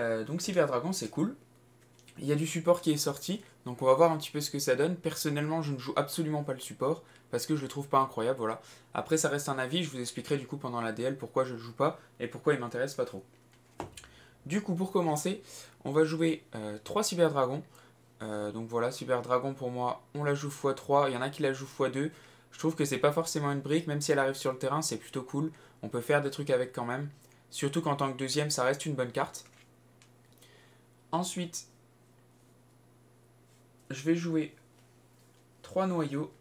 Euh, donc Cyber Dragon c'est cool. Il y a du support qui est sorti, donc on va voir un petit peu ce que ça donne. Personnellement, je ne joue absolument pas le support parce que je le trouve pas incroyable, voilà. Après, ça reste un avis, je vous expliquerai du coup pendant la DL pourquoi je le joue pas et pourquoi il m'intéresse pas trop. Du coup, pour commencer, on va jouer 3 euh, Cyber Euh, donc voilà, Cyber Dragon pour moi, on la joue x3, il y en a qui la jouent x2. Je trouve que c'est pas forcément une brique, même si elle arrive sur le terrain, c'est plutôt cool. On peut faire des trucs avec quand même. Surtout qu'en tant que deuxième, ça reste une bonne carte. Ensuite, je vais jouer 3 noyaux.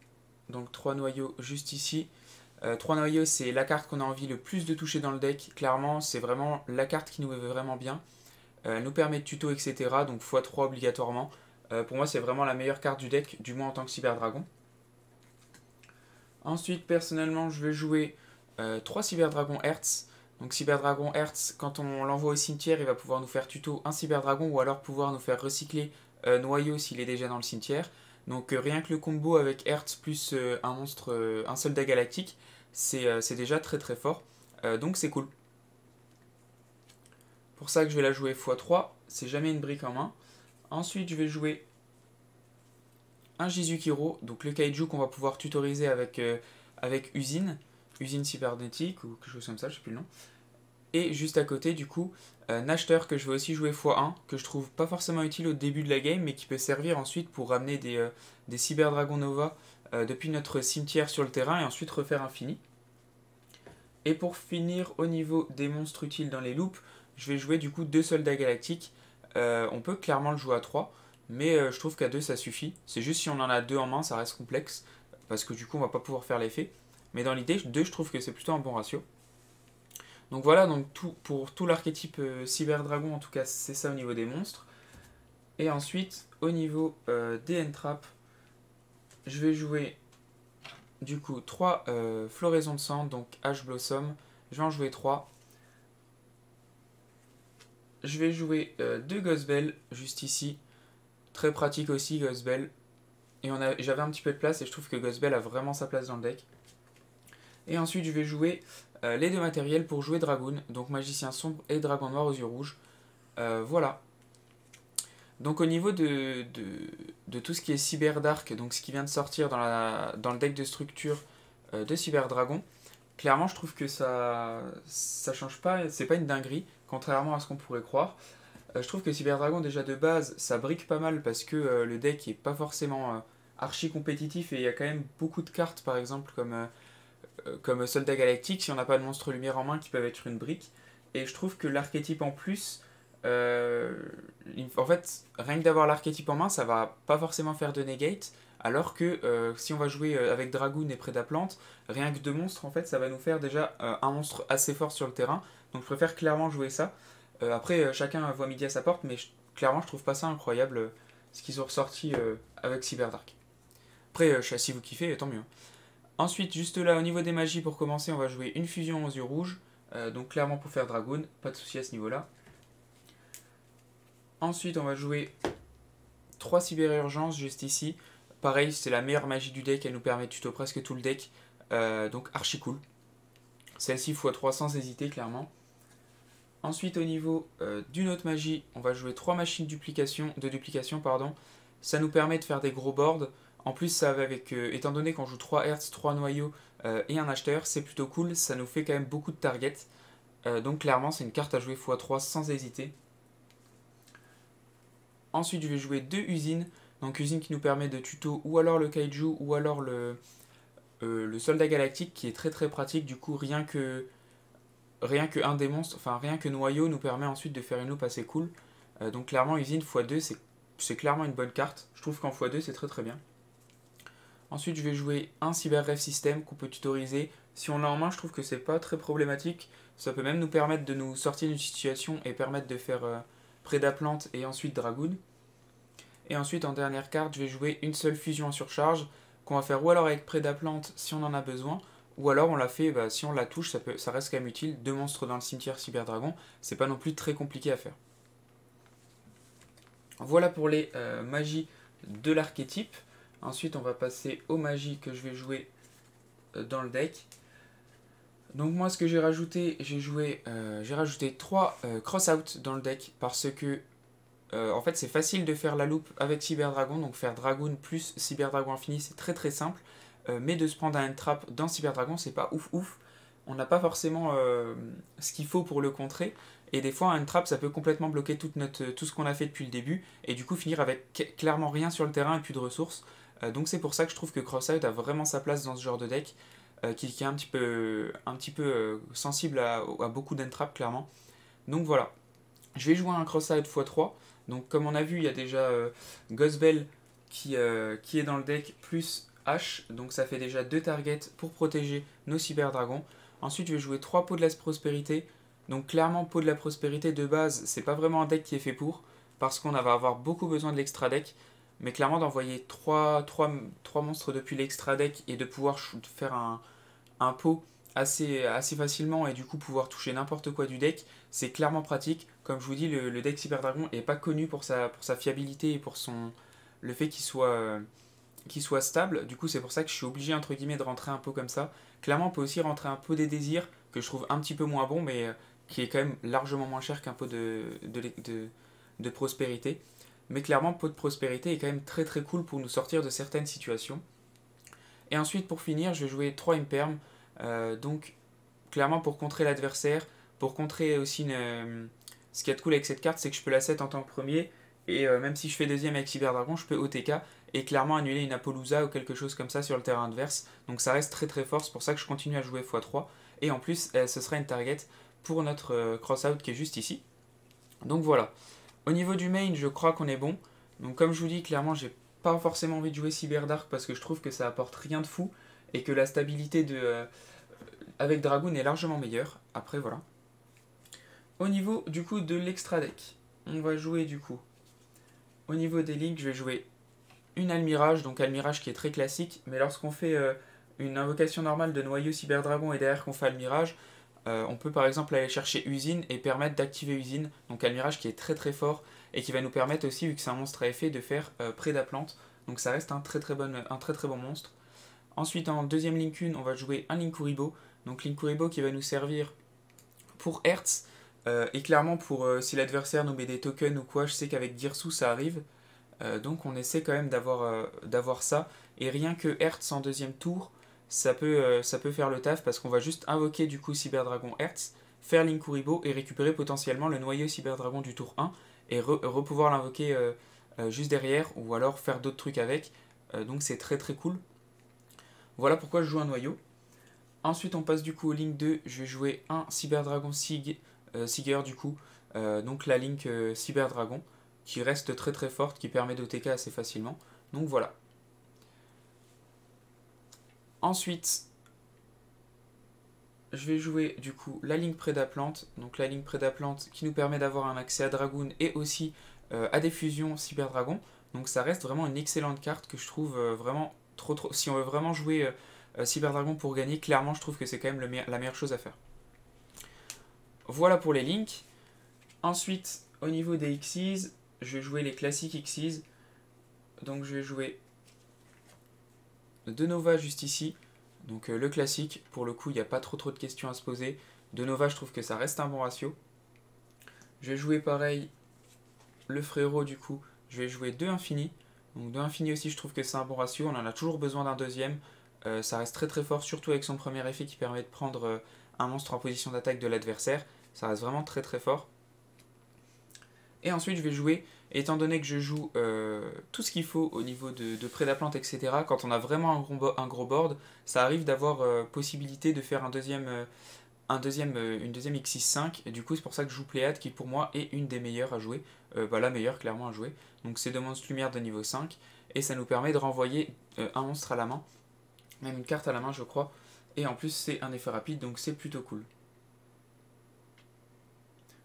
Donc 3 noyaux juste ici. 3 euh, noyaux, c'est la carte qu'on a envie le plus de toucher dans le deck. Clairement, c'est vraiment la carte qui nous veut vraiment bien. Euh, elle nous permet de tuto, etc. Donc x3 obligatoirement. Euh, pour moi, c'est vraiment la meilleure carte du deck, du moins en tant que Cyber Dragon. Ensuite, personnellement, je vais jouer 3 Cyber Dragon Hertz. Donc Cyberdragon Hertz, quand on l'envoie au cimetière, il va pouvoir nous faire tuto un Cyberdragon ou alors pouvoir nous faire recycler euh, Noyau s'il est déjà dans le cimetière. Donc euh, rien que le combo avec Hertz plus euh, un monstre, un soldat galactique, c'est déjà très très fort. donc c'est cool. Pour ça que je vais la jouer x3, c'est jamais une brique en main. Ensuite je vais jouer un Jizukiro, donc le kaiju qu'on va pouvoir tutoriser avec, avec usine usine cybernétique ou quelque chose comme ça, je sais plus le nom. Et juste à côté, du coup, euh, que je vais aussi jouer x1, que je trouve pas forcément utile au début de la game, mais qui peut servir ensuite pour ramener des, euh, Cyber Dragon Nova euh, depuis notre cimetière sur le terrain et ensuite refaire infini. Et pour finir, au niveau des monstres utiles dans les loops, je vais jouer du coup deux soldats galactiques. Euh, on peut clairement le jouer à 3, mais je trouve qu'à 2 ça suffit. C'est juste si on en a deux en main, ça reste complexe, parce que du coup on va pas pouvoir faire l'effet. Mais dans l'idée, 2, je trouve que c'est plutôt un bon ratio. Donc voilà, donc tout, pour tout l'archétype euh, Cyber Dragon, en tout cas, c'est ça au niveau des monstres. Et ensuite, au niveau euh, des Entraps, je vais jouer du coup 3 euh, floraisons de sang, donc Ash Blossom. Je vais en jouer 3. Je vais jouer 2 euh, Gospel, juste ici. Très pratique aussi, Gospel. Et j'avais un petit peu de place et je trouve que Gospel a vraiment sa place dans le deck. Et ensuite, je vais jouer euh, les deux matériels pour jouer Dragon, donc Magicien Sombre et Dragon Noir aux yeux rouges. Euh, voilà. Donc au niveau de, tout ce qui est Cyber Dark, donc ce qui vient de sortir dans, dans le deck de structure euh, de Cyber Dragon, clairement je trouve que ça ça change pas, c'est pas une dinguerie, contrairement à ce qu'on pourrait croire. je trouve que Cyber Dragon déjà de base, ça brique pas mal parce que le deck est pas forcément archi compétitif et il y a quand même beaucoup de cartes par exemple comme euh, comme Soldat Galactique, si on n'a pas de monstre lumière en main qui peuvent être une brique. Et je trouve que l'archétype en plus, euh, en fait, rien que d'avoir l'archétype en main, ça va pas forcément faire de negate. Alors que euh, si on va jouer avec Dragoon et Prédaplante, rien que deux monstres, en fait, ça va nous faire déjà un monstre assez fort sur le terrain. Donc je préfère clairement jouer ça. après, chacun voit midi à sa porte, mais clairement, je trouve pas ça incroyable ce qu'ils ont ressorti avec Cyberdark. Après, si vous kiffez, tant mieux. Hein. Ensuite, juste là, au niveau des magies, pour commencer, on va jouer une fusion aux yeux rouges. Euh, donc clairement pour faire dragon, pas de souci à ce niveau-là. Ensuite, on va jouer 3 urgence juste ici. Pareil, c'est la meilleure magie du deck, elle nous permet de tuto presque tout le deck. Euh, donc archi cool. Celle-ci x3 sans hésiter, clairement. Ensuite, au niveau euh, d'une autre magie, on va jouer 3 machines duplication, de duplication. Pardon. Ça nous permet de faire des gros boards. En plus, ça avec, euh, étant donné qu'on joue 3 Hertz, 3 noyaux euh, et un acheteur, c'est plutôt cool, ça nous fait quand même beaucoup de targets. Euh, donc clairement, c'est une carte à jouer x3 sans hésiter. Ensuite, je vais jouer deux usines. Donc usine qui nous permet de tuto ou alors le kaiju ou alors le, le soldat galactique qui est très très pratique. Du coup, rien que, rien que un des monstres, enfin rien que noyau nous permet ensuite de faire une loupe assez cool. donc clairement, usine x2, c'est clairement une bonne carte. Je trouve qu'en x2, c'est très très bien. Ensuite, je vais jouer un Cyber système System qu'on peut tutoriser. Si on l'a en main, je trouve que c'est pas très problématique. Ça peut même nous permettre de nous sortir d'une situation et permettre de faire euh, Prédaplante et ensuite Dragoon. Et ensuite, en dernière carte, je vais jouer une seule fusion en surcharge qu'on va faire ou alors avec Prédaplante si on en a besoin, ou alors on la fait, bah, si on la touche, ça, peut, ça reste quand même utile. Deux monstres dans le cimetière Cyberdragon, c'est pas non plus très compliqué à faire. Voilà pour les euh, magies de l'archétype. Ensuite, on va passer aux magies que je vais jouer euh, dans le deck. Donc moi, ce que j'ai rajouté, j'ai joué, euh, j'ai rajouté 3 euh, cross-out dans le deck parce que, en fait, c'est facile de faire la loupe avec Cyber Dragon Donc faire Dragon plus Cyber Dragon Infini, c'est très très simple. mais de se prendre un trap dans Cyber Dragon c'est pas ouf ouf. On n'a pas forcément ce qu'il faut pour le contrer. Et des fois, un trap, ça peut complètement bloquer toute notre, tout ce qu'on a fait depuis le début, et du coup finir avec clairement rien sur le terrain et plus de ressources. Euh, donc c'est pour ça que je trouve que Crossout a vraiment sa place dans ce genre de deck, euh, qui, est un petit peu, un petit peu euh, sensible à, beaucoup d'entraps clairement. Donc voilà, je vais jouer un Crossout x3. Donc comme on a vu, il y a déjà Gosbell qui, est dans le deck, plus H, donc ça fait déjà deux targets pour protéger nos cyber Dragons. Ensuite, je vais jouer 3 pots de la prospérité. Donc clairement, pot de la prospérité de base, c'est pas vraiment un deck qui est fait pour, parce qu'on va avoir beaucoup besoin de l'extra deck. Mais clairement, d'envoyer 3, monstres depuis l'extra deck et de pouvoir faire un, pot assez, assez facilement et du coup pouvoir toucher n'importe quoi du deck, c'est clairement pratique. Comme je vous dis, le, deck Cyber Dragon n'est pas connu pour sa, pour sa fiabilité et pour son, le fait qu'il soit, qu'il soit stable. Du coup, c'est pour ça que je suis obligé, entre guillemets, de rentrer un pot comme ça. Clairement, on peut aussi rentrer un pot des désirs que je trouve un petit peu moins bon, mais euh, qui est quand même largement moins cher qu'un pot de, de prospérité mais clairement, Pot de Prospérité est quand même très très cool pour nous sortir de certaines situations. Et ensuite, pour finir, je vais jouer 3 Imperm, euh, donc clairement pour contrer l'adversaire, pour contrer aussi une... Euh, ce qui est cool avec cette carte, c'est que je peux la 7 en tant que premier, et euh, même si je fais deuxième avec Cyber Dragon, je peux OTK et clairement annuler une apolusa ou quelque chose comme ça sur le terrain adverse. Donc ça reste très très fort, c'est pour ça que je continue à jouer x3. Et en plus, ce sera une target pour notre cross-out qui est juste ici. Donc voilà. Au niveau du main, je crois qu'on est bon. Donc comme je vous dis, clairement, j'ai pas forcément envie de jouer Cyberdark parce que je trouve que ça apporte rien de fou et que la stabilité de, euh, avec Dragoon est largement meilleure. Après, voilà. Au niveau du coup de l'extra deck, on va jouer du coup. Au niveau des ligues, je vais jouer une Almirage, donc Almirage qui est très classique, mais lorsqu'on fait euh, une invocation normale de noyau Cyberdragon et derrière qu'on fait Almirage, euh, on peut par exemple aller chercher usine et permettre d'activer usine, donc un mirage qui est très très fort et qui va nous permettre aussi, vu que c'est un monstre à effet, de faire euh, près prédaplante. Donc ça reste un très très, bon, monstre. Ensuite en deuxième Linkune, on va jouer un Linkuribo, donc Linkuribo qui va nous servir pour Hertz. Euh, et clairement pour si l'adversaire nous met des tokens ou quoi, je sais qu'avec Girsu ça arrive. donc on essaie quand même d'avoir ça. Et rien que Hertz en deuxième tour, ça peut, euh, ça peut faire le taf parce qu'on va juste invoquer du coup Cyber Dragon Hertz, faire Link Kuribo et récupérer potentiellement le noyau Cyberdragon du tour 1 et repouvoir l'invoquer euh, euh, juste derrière ou alors faire d'autres trucs avec. donc c'est très très cool. Voilà pourquoi je joue un noyau. Ensuite, on passe du coup au Link 2. Je vais jouer un Cyberdragon Sig, euh, du coup. donc la Link Cyber Dragon qui reste très très forte, qui permet d'OTK assez facilement. Donc voilà. Ensuite, je vais jouer du coup la ligne prédaplante, donc la ligne prédaplante qui nous permet d'avoir un accès à Dragoon et aussi euh, à des fusions Cyber Dragon. Donc ça reste vraiment une excellente carte que je trouve euh, vraiment trop trop... Si on veut vraiment jouer euh, Cyber Dragon pour gagner, clairement je trouve que c'est quand même la meilleure chose à faire. Voilà pour les links. Ensuite, au niveau des Xyz, je vais jouer les classiques Xyz. Donc je vais jouer de Nova juste ici, donc euh, le classique, pour le coup il n'y a pas trop trop de questions à se poser. De Nova je trouve que ça reste un bon ratio. Je vais jouer pareil le frérot du coup, je vais jouer 2 infini. Donc 2 infini aussi je trouve que c'est un bon ratio, on en a toujours besoin d'un deuxième. Euh, ça reste très très fort, surtout avec son premier effet qui permet de prendre euh, un monstre en position d'attaque de l'adversaire. Ça reste vraiment très très fort. Et ensuite je vais jouer étant donné que je joue euh, tout ce qu'il faut au niveau de, près de la plante, etc., quand on a vraiment un gros, un gros board, ça arrive d'avoir euh, possibilité de faire un deuxième, euh, un deuxième, une deuxième X6-5. Et du coup, c'est pour ça que je joue Pléiade, qui pour moi est une des meilleures à jouer. Bah, la meilleure, clairement, à jouer. Donc, c'est deux monstres lumière de niveau 5. Et ça nous permet de renvoyer un monstre à la main, même une carte à la main, je crois. Et en plus, c'est un effet rapide, donc c'est plutôt cool.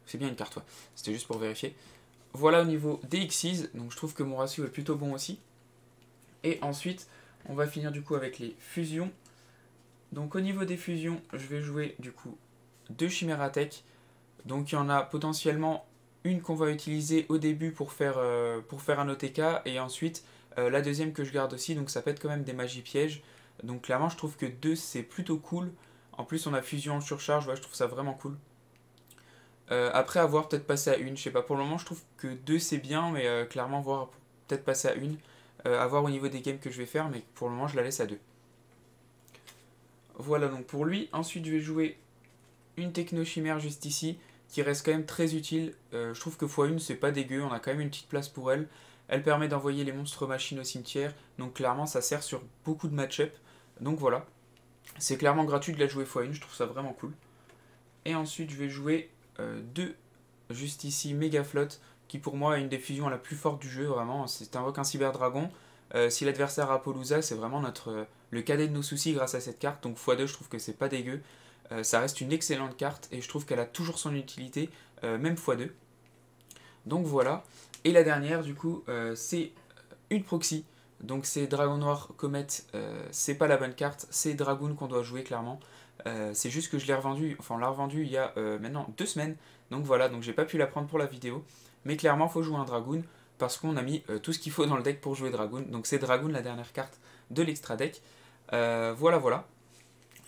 C'est bien une carte, ouais. C'était juste pour vérifier. Voilà au niveau des X's, donc je trouve que mon ratio est plutôt bon aussi. Et ensuite, on va finir du coup avec les fusions. Donc au niveau des fusions, je vais jouer du coup deux Tech. Donc il y en a potentiellement une qu'on va utiliser au début pour faire, euh, pour faire un OTK et ensuite euh, la deuxième que je garde aussi. Donc ça peut être quand même des magies pièges. Donc clairement je trouve que deux c'est plutôt cool. En plus on a fusion en surcharge, je trouve ça vraiment cool. Euh, après avoir peut-être passé à une, je sais pas, pour le moment je trouve que deux c'est bien, mais euh, clairement voir peut-être passer à une, avoir euh, à voir au niveau des games que je vais faire, mais pour le moment je la laisse à deux. Voilà donc pour lui. Ensuite je vais jouer une techno chimère juste ici, qui reste quand même très utile. je trouve que x1 c'est pas dégueu, on a quand même une petite place pour elle. Elle permet d'envoyer les monstres machines au cimetière, donc clairement ça sert sur beaucoup de match-up. Donc voilà, c'est clairement gratuit de la jouer x1, je trouve ça vraiment cool. Et ensuite je vais jouer 2, juste ici flotte qui pour moi est une des fusions la plus forte du jeu, vraiment. C'est un cyber dragon. Euh, si l'adversaire a c'est vraiment notre, euh, le cadet de nos soucis grâce à cette carte. Donc x2, je trouve que c'est pas dégueu. Euh, ça reste une excellente carte et je trouve qu'elle a toujours son utilité, même x2. Donc voilà. Et la dernière, du coup, c'est une proxy. Donc c'est Dragon Noir, Comet, euh, c'est pas la bonne carte, c'est Dragoon qu'on doit jouer clairement. Euh, c'est juste que je l'ai revendu, enfin on l'a revendu il y a euh, maintenant deux semaines. Donc voilà, donc j'ai pas pu la prendre pour la vidéo. Mais clairement, faut jouer un Dragoon parce qu'on a mis tout ce qu'il faut dans le deck pour jouer Dragoon. Donc c'est Dragoon la dernière carte de l'extra deck. voilà, voilà.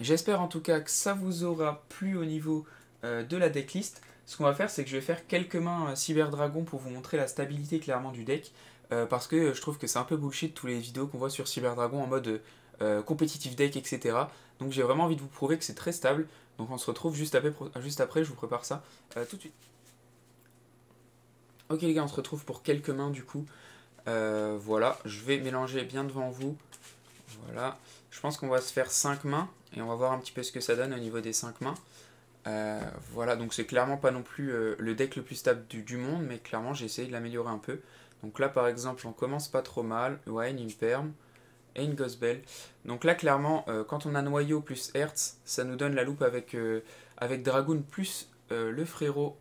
J'espère en tout cas que ça vous aura plu au niveau de la decklist. Ce qu'on va faire, c'est que je vais faire quelques mains Cyber Dragon pour vous montrer la stabilité clairement du deck. Euh, parce que je trouve que c'est un peu bullshit tous les vidéos qu'on voit sur Cyber Dragon en mode euh, compétitive deck, etc. Donc j'ai vraiment envie de vous prouver que c'est très stable. Donc on se retrouve juste après, juste après je vous prépare ça euh, tout de suite. Ok les gars, on se retrouve pour quelques mains du coup. voilà, je vais mélanger bien devant vous. Voilà, je pense qu'on va se faire 5 mains et on va voir un petit peu ce que ça donne au niveau des 5 mains. voilà, donc c'est clairement pas non plus le deck le plus stable du monde, mais clairement j'ai essayé de l'améliorer un peu. Donc là, par exemple, on commence pas trop mal. Ouais, une imperm et une gospel. Donc là, clairement, euh, quand on a noyau plus Hertz, ça nous donne la loupe avec, euh, avec Dragoon plus euh, le frérot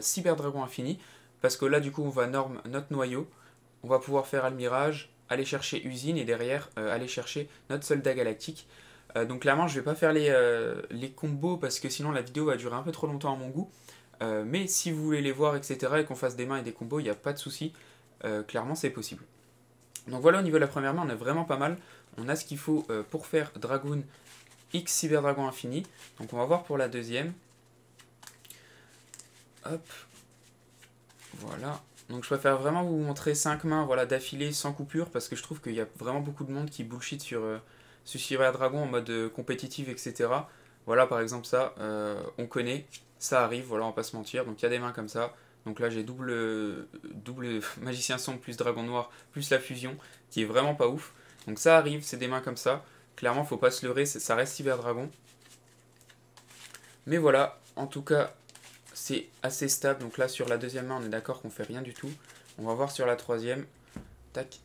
Cyber Dragon Infini. Parce que là, du coup, on va norme notre noyau. On va pouvoir faire Almirage, aller chercher Usine et derrière, aller chercher notre soldat galactique. donc clairement, je vais pas faire les, les combos parce que sinon la vidéo va durer un peu trop longtemps à mon goût. Euh, mais si vous voulez les voir, etc., et qu'on fasse des mains et des combos, il n'y a pas de souci. Euh, clairement, c'est possible. Donc voilà, au niveau de la première main, on a vraiment pas mal. On a ce qu'il faut euh, pour faire Dragoon X Cyber Dragon Infini. Donc on va voir pour la deuxième. Hop. Voilà. Donc je préfère vraiment vous montrer 5 mains voilà, d'affilée sans coupure parce que je trouve qu'il y a vraiment beaucoup de monde qui bullshit sur, sur Cyber Dragon en mode compétitif, etc. Voilà par exemple ça, on connaît. Ça arrive, voilà, on va pas se mentir. Donc il y a des mains comme ça. Donc là j'ai double, double magicien sombre plus dragon noir plus la fusion qui est vraiment pas ouf. Donc ça arrive, c'est des mains comme ça. Clairement faut pas se leurrer, ça reste cyber dragon. Mais voilà, en tout cas c'est assez stable. Donc là sur la deuxième main on est d'accord qu'on fait rien du tout. On va voir sur la troisième. Tac.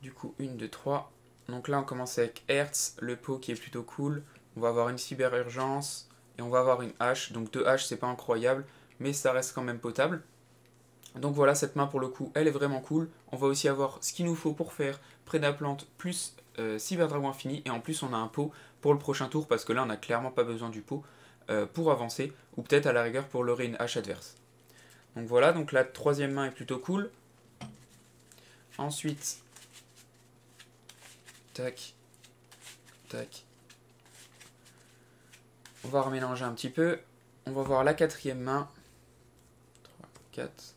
Du coup une, deux, trois. Donc là on commence avec Hertz, le pot qui est plutôt cool. On va avoir une cyber urgence et on va avoir une hache. Donc deux haches, c'est pas incroyable, mais ça reste quand même potable. Donc voilà, cette main pour le coup, elle est vraiment cool. On va aussi avoir ce qu'il nous faut pour faire Prédaplante plus euh, Cyberdragon Infini. Et en plus, on a un pot pour le prochain tour, parce que là, on n'a clairement pas besoin du pot euh, pour avancer, ou peut-être à la rigueur pour leurrer une hache adverse. Donc voilà, donc la troisième main est plutôt cool. Ensuite, tac, tac, on va remélanger un petit peu. On va voir la quatrième main. 3, 4.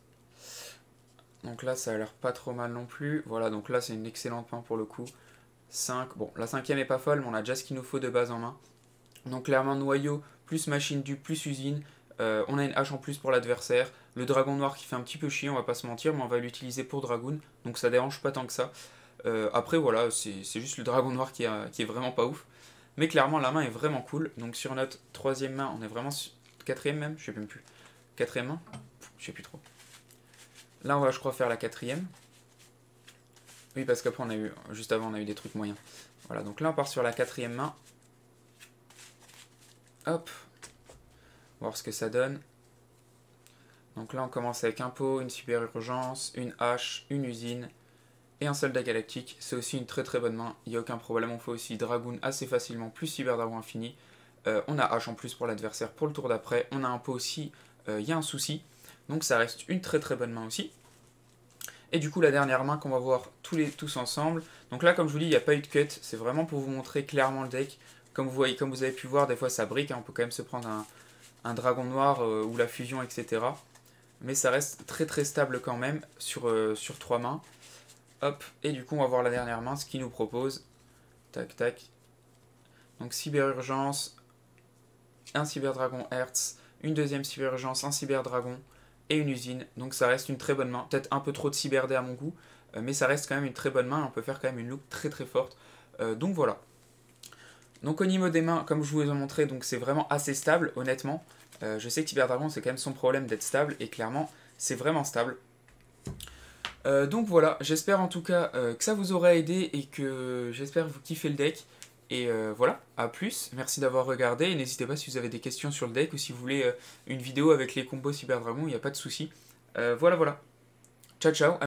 Donc là, ça a l'air pas trop mal non plus. Voilà, donc là, c'est une excellente main pour le coup. 5. Bon, la cinquième est pas folle, mais on a déjà ce qu'il nous faut de base en main. Donc clairement, noyau, plus machine du, plus usine. Euh, on a une hache en plus pour l'adversaire. Le dragon noir qui fait un petit peu chier, on va pas se mentir, mais on va l'utiliser pour dragoon. Donc ça dérange pas tant que ça. Euh, après, voilà, c'est juste le dragon noir qui, qui est vraiment pas ouf. Mais clairement, la main est vraiment cool. Donc sur notre troisième main, on est vraiment... Sur... Quatrième même Je sais même plus. Quatrième main Je sais plus trop. Là, on va, je crois, faire la quatrième. Oui, parce qu'après, on a eu... Juste avant, on a eu des trucs moyens. Voilà, donc là, on part sur la quatrième main. Hop. voir ce que ça donne. Donc là, on commence avec un pot, une super urgence, une hache, une usine, et un soldat galactique. C'est aussi une très très bonne main, il n'y a aucun problème. On fait aussi Dragoon assez facilement, plus Cyber Dragon Infini. Euh, on a H en plus pour l'adversaire pour le tour d'après. On a un pot aussi, euh, il y a un souci. Donc ça reste une très très bonne main aussi. Et du coup, la dernière main qu'on va voir tous, ensemble. Donc là, comme je vous dis, il n'y a pas eu de cut. C'est vraiment pour vous montrer clairement le deck. Comme vous, voyez, comme vous avez pu voir, des fois ça brique. Hein. on peut quand même se prendre un, dragon noir euh, ou la fusion, etc. Mais ça reste très très stable quand même sur, sur trois mains. Hop, et du coup, on va voir la dernière main, ce qu'il nous propose. Tac, tac. Donc, cyberurgence, un cyberdragon Hertz, une deuxième cyberurgence, un cyberdragon et une usine. Donc, ça reste une très bonne main. Peut-être un peu trop de cyberdé à mon goût, euh, mais ça reste quand même une très bonne main. On peut faire quand même une look très très forte. Euh, donc, voilà. Donc, au niveau des mains, comme je vous ai montré, donc c'est vraiment assez stable, honnêtement. Euh, je sais que Cyberdragon, c'est quand même son problème d'être stable, et clairement, c'est vraiment stable. Euh, donc voilà, j'espère en tout cas euh, que ça vous aura aidé et que j'espère vous kiffez le deck. Et euh, voilà, à plus, merci d'avoir regardé, et n'hésitez pas si vous avez des questions sur le deck ou si vous voulez une vidéo avec les combos Cyber Dragon, il n'y a pas de souci. voilà, voilà. Ciao, ciao.